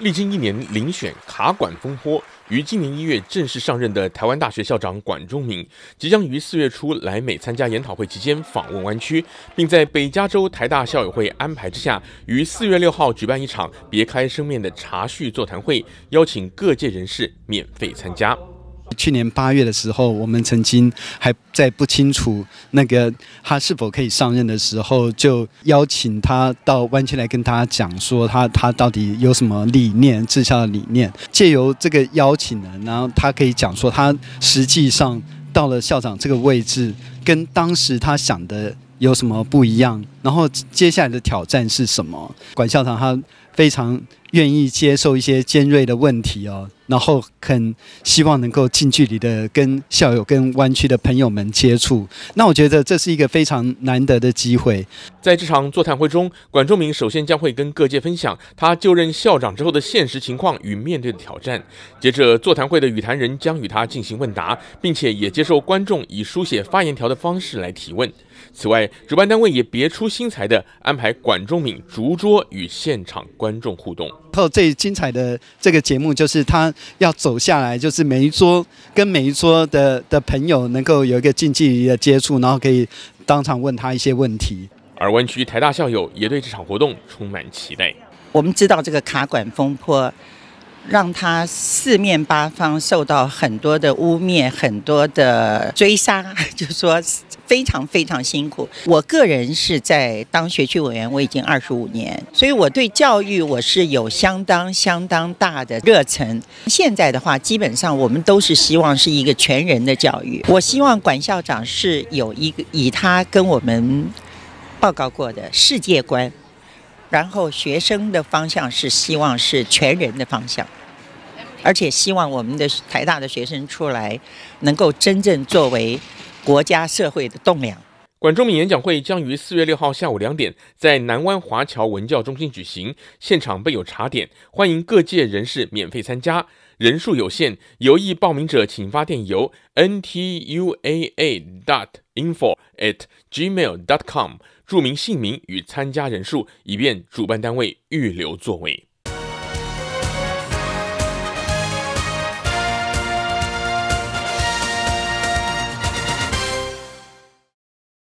历经一年遴选，卡管风波于今年一月正式上任的台湾大学校长管中明，即将于四月初来美参加研讨会期间访问湾区，并在北加州台大校友会安排之下，于四月六号举办一场别开生面的茶叙座谈会，邀请各界人士免费参加。去年八月的时候，我们曾经还在不清楚那个他是否可以上任的时候，就邀请他到湾区来跟大家讲说他他到底有什么理念，治校的理念。借由这个邀请呢，然后他可以讲说他实际上到了校长这个位置，跟当时他想的有什么不一样，然后接下来的挑战是什么？管校长他非常。愿意接受一些尖锐的问题哦，然后很希望能够近距离的跟校友、跟湾区的朋友们接触。那我觉得这是一个非常难得的机会。在这场座谈会中，管仲明首先将会跟各界分享他就任校长之后的现实情况与面对的挑战。接着，座谈会的语坛人将与他进行问答，并且也接受观众以书写发言条的方式来提问。此外，主办单位也别出心裁的安排管仲敏逐桌与现场观众互动。后最精彩的这个节目就是他要走下来，就是每一桌跟每一桌的的朋友能够有一个近距离的接触，然后可以当场问他一些问题。而湾区台大校友也对这场活动充满期待。我们知道这个卡管风波，让他四面八方受到很多的污蔑，很多的追杀，就说。非常非常辛苦。我个人是在当学区委员，我已经二十五年，所以我对教育我是有相当相当大的热忱。现在的话，基本上我们都是希望是一个全人的教育。我希望管校长是有一个以他跟我们报告过的世界观，然后学生的方向是希望是全人的方向，而且希望我们的台大的学生出来能够真正作为。国家社会的栋梁，管仲敏演讲会将于四月六号下午两点在南湾华侨文教中心举行，现场备有茶点，欢迎各界人士免费参加，人数有限，有意报名者请发电邮 ntuaa.dot.info at gmail.com，注明姓名与参加人数，以便主办单位预留座位。